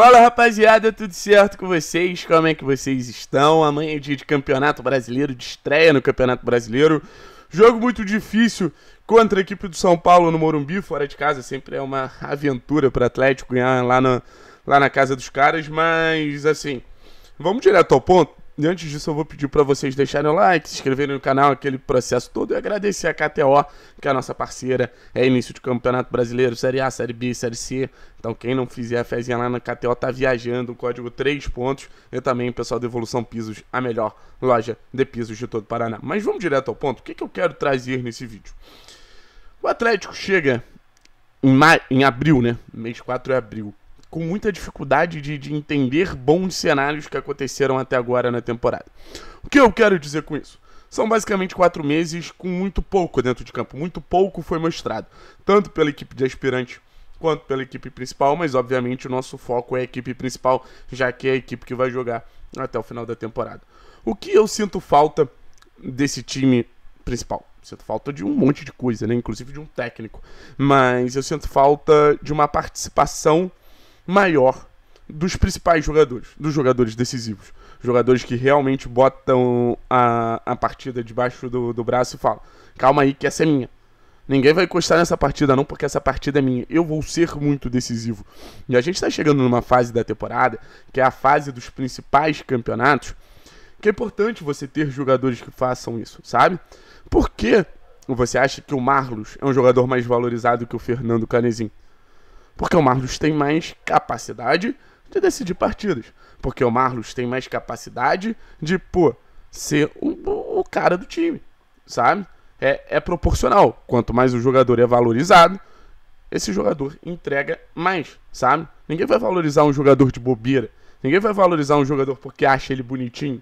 Fala rapaziada, tudo certo com vocês? Como é que vocês estão? Amanhã é dia de Campeonato Brasileiro, de estreia no Campeonato Brasileiro. Jogo muito difícil contra a equipe do São Paulo no Morumbi, fora de casa, sempre é uma aventura para Atlético ganhar lá na, lá na casa dos caras, mas assim, vamos direto ao ponto. E antes disso, eu vou pedir para vocês deixarem o like, se inscreverem no canal, aquele processo todo, e agradecer a KTO, que é a nossa parceira, é início de Campeonato Brasileiro, Série A, Série B, Série C. Então, quem não fizer a fezinha lá na KTO tá viajando, código 3 pontos. E também pessoal da Evolução Pisos, a melhor loja de pisos de todo o Paraná. Mas vamos direto ao ponto, o que, que eu quero trazer nesse vídeo? O Atlético chega em, ma... em abril, né? Mês 4 é abril com muita dificuldade de, de entender bons cenários que aconteceram até agora na temporada. O que eu quero dizer com isso? São basicamente quatro meses com muito pouco dentro de campo. Muito pouco foi mostrado, tanto pela equipe de aspirante quanto pela equipe principal, mas obviamente o nosso foco é a equipe principal, já que é a equipe que vai jogar até o final da temporada. O que eu sinto falta desse time principal? Sinto falta de um monte de coisa, né? Inclusive de um técnico. Mas eu sinto falta de uma participação maior dos principais jogadores, dos jogadores decisivos. Jogadores que realmente botam a, a partida debaixo do, do braço e falam: calma aí, que essa é minha. Ninguém vai encostar nessa partida, não, porque essa partida é minha. Eu vou ser muito decisivo. E a gente está chegando numa fase da temporada, que é a fase dos principais campeonatos, que é importante você ter jogadores que façam isso, sabe? Por que você acha que o Marlos é um jogador mais valorizado que o Fernando Canezinho? Porque o Marlos tem mais capacidade de decidir partidas. Porque o Marlos tem mais capacidade de, pô, ser o, o cara do time, sabe? É, é proporcional. Quanto mais o jogador é valorizado, esse jogador entrega mais, sabe? Ninguém vai valorizar um jogador de bobeira. Ninguém vai valorizar um jogador porque acha ele bonitinho.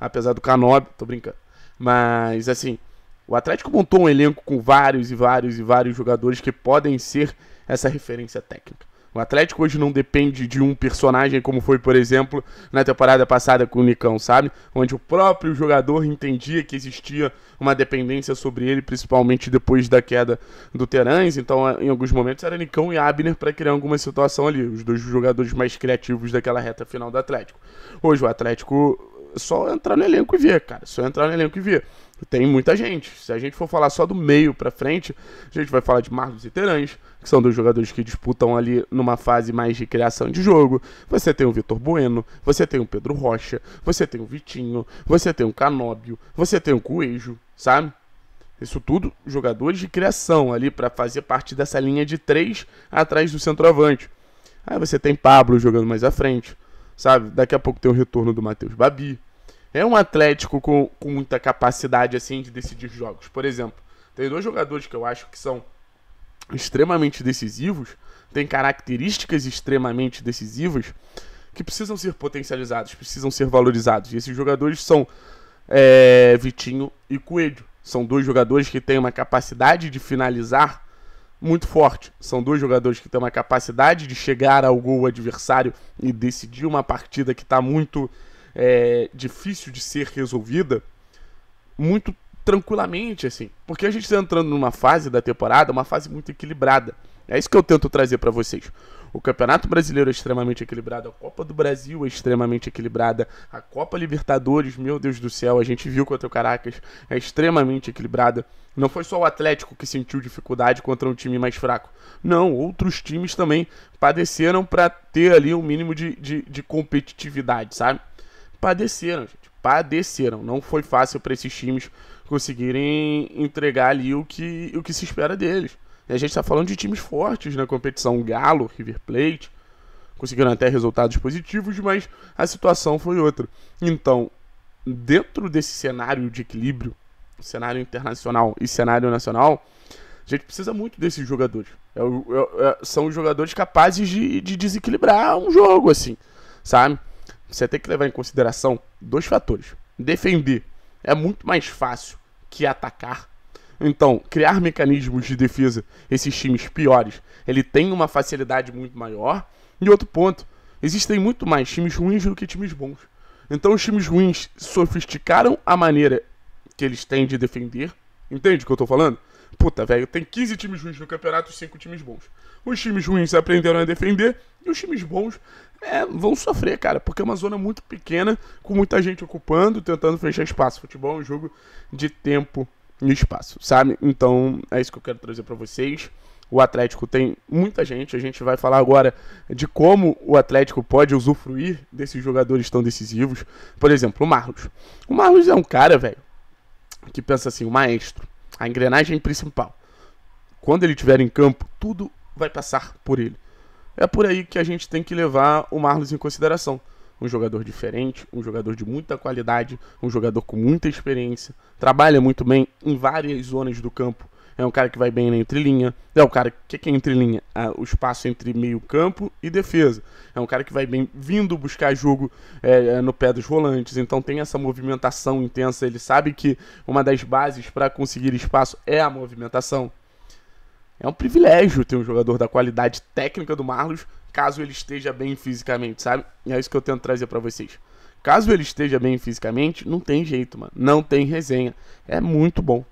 Apesar do canob, tô brincando. Mas, assim, o Atlético montou um elenco com vários e vários e vários jogadores que podem ser essa referência técnica. O Atlético hoje não depende de um personagem como foi, por exemplo, na temporada passada com o Nicão, sabe? Onde o próprio jogador entendia que existia uma dependência sobre ele, principalmente depois da queda do Terãs. Então, em alguns momentos, era Nicão e Abner para criar alguma situação ali, os dois jogadores mais criativos daquela reta final do Atlético. Hoje, o Atlético só entrar no elenco e ver, cara. Só entrar no elenco e ver. Tem muita gente. Se a gente for falar só do meio para frente, a gente vai falar de Marcos e que são dois jogadores que disputam ali numa fase mais de criação de jogo. Você tem o Vitor Bueno, você tem o Pedro Rocha, você tem o Vitinho, você tem o Canóbio, você tem o Coelho, sabe? Isso tudo jogadores de criação ali para fazer parte dessa linha de três atrás do centroavante. Aí você tem Pablo jogando mais à frente sabe? Daqui a pouco tem o retorno do Matheus Babi. É um Atlético com, com muita capacidade, assim, de decidir jogos. Por exemplo, tem dois jogadores que eu acho que são extremamente decisivos, têm características extremamente decisivas, que precisam ser potencializados, precisam ser valorizados. E esses jogadores são é, Vitinho e Coelho. São dois jogadores que têm uma capacidade de finalizar muito forte. São dois jogadores que têm uma capacidade de chegar ao gol adversário e decidir uma partida que está muito é, difícil de ser resolvida muito tranquilamente, assim. Porque a gente está entrando numa fase da temporada, uma fase muito equilibrada. É isso que eu tento trazer para vocês. O Campeonato Brasileiro é extremamente equilibrado, a Copa do Brasil é extremamente equilibrada, a Copa Libertadores, meu Deus do céu, a gente viu contra o Caracas, é extremamente equilibrada. Não foi só o Atlético que sentiu dificuldade contra um time mais fraco. Não, outros times também padeceram para ter ali um mínimo de, de, de competitividade, sabe? Padeceram, gente. Padeceram. Não foi fácil para esses times conseguirem entregar ali o que, o que se espera deles. A gente está falando de times fortes na competição Galo, River Plate, conseguiram até resultados positivos, mas a situação foi outra. Então, dentro desse cenário de equilíbrio, cenário internacional e cenário nacional, a gente precisa muito desses jogadores. É, é, é, são os jogadores capazes de, de desequilibrar um jogo, assim, sabe? Você tem que levar em consideração dois fatores. Defender é muito mais fácil que atacar. Então, criar mecanismos de defesa, esses times piores, ele tem uma facilidade muito maior. E outro ponto, existem muito mais times ruins do que times bons. Então, os times ruins sofisticaram a maneira que eles têm de defender. Entende o que eu tô falando? Puta, velho, tem 15 times ruins no campeonato e 5 times bons. Os times ruins aprenderam a defender e os times bons é, vão sofrer, cara, porque é uma zona muito pequena, com muita gente ocupando, tentando fechar espaço. Futebol é um jogo de tempo no espaço, sabe? Então é isso que eu quero trazer para vocês. O Atlético tem muita gente, a gente vai falar agora de como o Atlético pode usufruir desses jogadores tão decisivos. Por exemplo, o Marlos. O Marlos é um cara, velho, que pensa assim, o maestro, a engrenagem principal. Quando ele estiver em campo, tudo vai passar por ele. É por aí que a gente tem que levar o Marlos em consideração um jogador diferente, um jogador de muita qualidade, um jogador com muita experiência, trabalha muito bem em várias zonas do campo. É um cara que vai bem na entrelinha. É um cara que, que é entrelinha? Ah, o espaço entre meio campo e defesa. É um cara que vai bem vindo buscar jogo é, é no pé dos volantes. Então tem essa movimentação intensa. Ele sabe que uma das bases para conseguir espaço é a movimentação. É um privilégio ter um jogador da qualidade técnica do Marlos, caso ele esteja bem fisicamente, sabe? E é isso que eu tento trazer para vocês. Caso ele esteja bem fisicamente, não tem jeito, mano. Não tem resenha. É muito bom.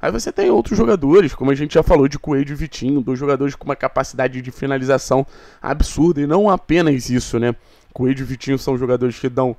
Aí você tem outros jogadores, como a gente já falou de Coelho e Vitinho, dois jogadores com uma capacidade de finalização absurda e não apenas isso, né? Coelho e Vitinho são jogadores que dão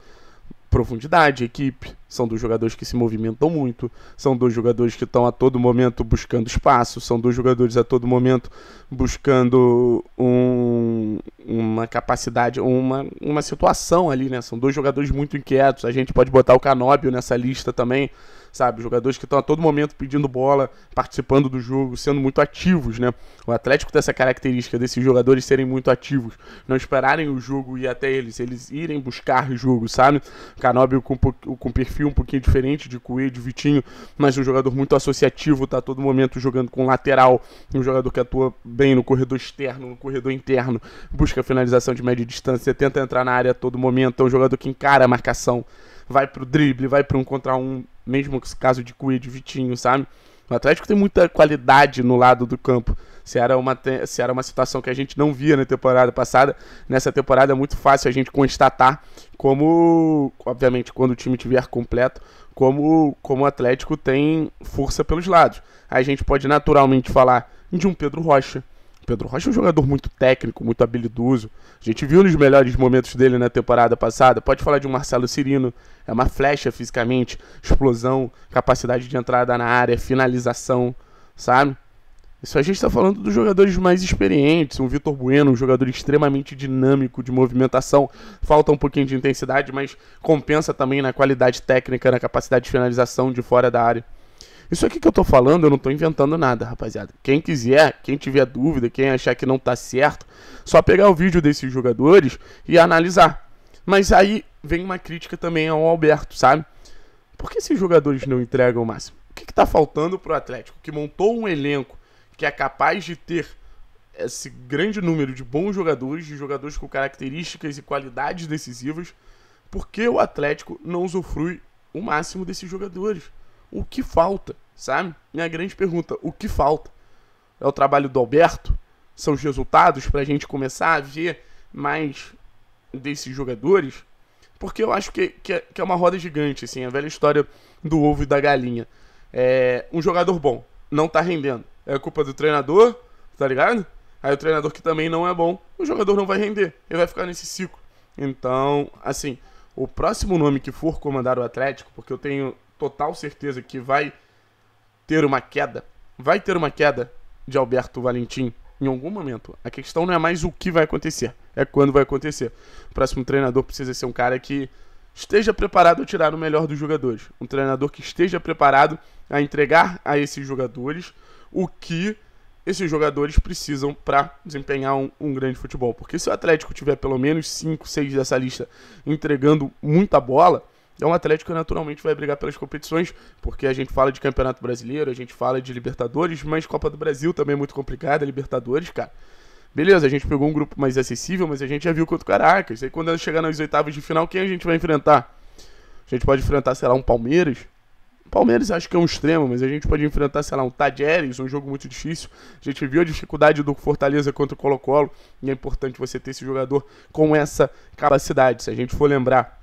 profundidade, equipe. São dois jogadores que se movimentam muito, são dois jogadores que estão a todo momento buscando espaço, são dois jogadores a todo momento buscando um, uma capacidade, uma, uma situação ali, né? São dois jogadores muito inquietos. A gente pode botar o Canóbio nessa lista também sabe? Jogadores que estão a todo momento pedindo bola, participando do jogo, sendo muito ativos, né? O Atlético tem essa característica desses jogadores serem muito ativos, não esperarem o jogo e até eles, eles irem buscar o jogo, sabe? Canóbio com, com perfil um pouquinho diferente de Coelho, de Vitinho, mas um jogador muito associativo, tá a todo momento jogando com lateral, um jogador que atua bem no corredor externo, no corredor interno, busca finalização de média distância, tenta entrar na área a todo momento, é um jogador que encara a marcação, vai pro drible, vai para um contra um, mesmo que o caso de Cuide, Vitinho, sabe? O Atlético tem muita qualidade no lado do campo. Se era, é uma, se era é uma situação que a gente não via na temporada passada, nessa temporada é muito fácil a gente constatar como, obviamente, quando o time estiver completo, como, como o Atlético tem força pelos lados. A gente pode naturalmente falar de um Pedro Rocha, Pedro Rocha é um jogador muito técnico, muito habilidoso. A gente viu nos melhores momentos dele na temporada passada. Pode falar de um Marcelo Cirino, é uma flecha fisicamente, explosão, capacidade de entrada na área, finalização, sabe? Isso a gente está falando dos jogadores mais experientes, um Vitor Bueno, um jogador extremamente dinâmico de movimentação. Falta um pouquinho de intensidade, mas compensa também na qualidade técnica, na capacidade de finalização de fora da área. Isso aqui que eu tô falando, eu não tô inventando nada, rapaziada. Quem quiser, quem tiver dúvida, quem achar que não tá certo, só pegar o vídeo desses jogadores e analisar. Mas aí vem uma crítica também ao Alberto, sabe? Por que esses jogadores não entregam o máximo? O que, que tá faltando pro Atlético, que montou um elenco que é capaz de ter esse grande número de bons jogadores, de jogadores com características e qualidades decisivas, por que o Atlético não usufrui o máximo desses jogadores? o que falta, sabe? Minha grande pergunta, o que falta? É o trabalho do Alberto? São os resultados para a gente começar a ver mais desses jogadores? Porque eu acho que, que, é, que, é uma roda gigante, assim, a velha história do ovo e da galinha. É, um jogador bom não tá rendendo. É culpa do treinador, tá ligado? Aí o treinador que também não é bom, o jogador não vai render. Ele vai ficar nesse ciclo. Então, assim, o próximo nome que for comandar o Atlético, porque eu tenho total certeza que vai ter uma queda, vai ter uma queda de Alberto Valentim em algum momento. A questão não é mais o que vai acontecer, é quando vai acontecer. O próximo treinador precisa ser um cara que esteja preparado a tirar o melhor dos jogadores, um treinador que esteja preparado a entregar a esses jogadores o que esses jogadores precisam para desempenhar um, um, grande futebol. Porque se o Atlético tiver pelo menos 5, 6 dessa lista entregando muita bola, então é o Atlético naturalmente vai brigar pelas competições, porque a gente fala de Campeonato Brasileiro, a gente fala de Libertadores, mas Copa do Brasil também é muito complicada, Libertadores, cara. Beleza, a gente pegou um grupo mais acessível, mas a gente já viu contra o Caracas. Aí quando chegar nas oitavas de final, quem a gente vai enfrentar? A gente pode enfrentar, sei lá, um Palmeiras. Palmeiras acho que é um extremo, mas a gente pode enfrentar, sei lá, um Tadjeres, um jogo muito difícil. A gente viu a dificuldade do Fortaleza contra o Colo-Colo, e é importante você ter esse jogador com essa capacidade. Se a gente for lembrar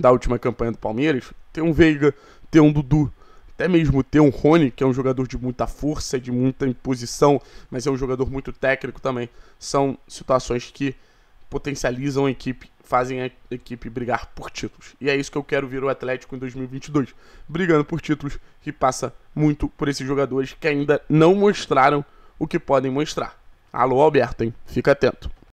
da última campanha do Palmeiras, ter um Veiga, ter um Dudu, até mesmo ter um Rony, que é um jogador de muita força, de muita imposição, mas é um jogador muito técnico também, são situações que potencializam a equipe, fazem a equipe brigar por títulos. E é isso que eu quero ver o Atlético em 2022, brigando por títulos, que passa muito por esses jogadores que ainda não mostraram o que podem mostrar. Alô, Alberto, hein? Fica atento.